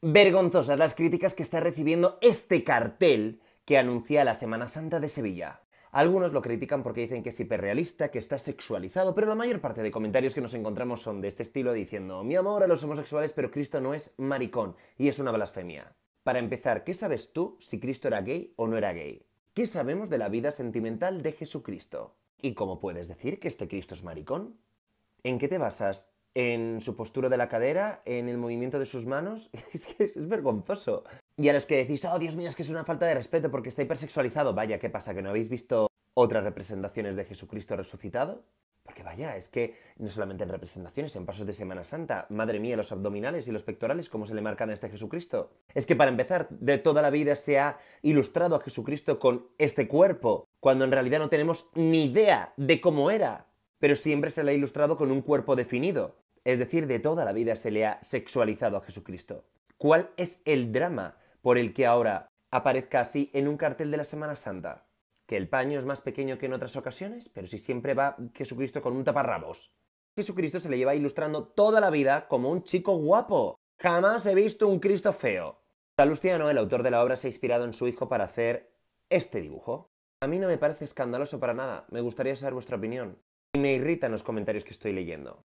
vergonzosas las críticas que está recibiendo este cartel que anuncia la Semana Santa de Sevilla. Algunos lo critican porque dicen que es hiperrealista, que está sexualizado, pero la mayor parte de comentarios que nos encontramos son de este estilo diciendo mi amor a los homosexuales, pero Cristo no es maricón y es una blasfemia. Para empezar, ¿qué sabes tú si Cristo era gay o no era gay? ¿Qué sabemos de la vida sentimental de Jesucristo? ¿Y cómo puedes decir que este Cristo es maricón? ¿En qué te basas? en su postura de la cadera, en el movimiento de sus manos. es que es vergonzoso. Y a los que decís, oh Dios mío, es que es una falta de respeto porque está hipersexualizado. Vaya, ¿qué pasa? ¿Que no habéis visto otras representaciones de Jesucristo resucitado? Porque vaya, es que no solamente en representaciones, en pasos de Semana Santa, madre mía, los abdominales y los pectorales, ¿cómo se le marcan a este Jesucristo? Es que para empezar, de toda la vida se ha ilustrado a Jesucristo con este cuerpo, cuando en realidad no tenemos ni idea de cómo era, pero siempre se le ha ilustrado con un cuerpo definido es decir, de toda la vida se le ha sexualizado a Jesucristo. ¿Cuál es el drama por el que ahora aparezca así en un cartel de la Semana Santa? ¿Que el paño es más pequeño que en otras ocasiones? Pero si siempre va Jesucristo con un taparrabos. Jesucristo se le lleva ilustrando toda la vida como un chico guapo. Jamás he visto un Cristo feo. Salustiano, el autor de la obra, se ha inspirado en su hijo para hacer este dibujo. A mí no me parece escandaloso para nada, me gustaría saber vuestra opinión. Y me irritan los comentarios que estoy leyendo.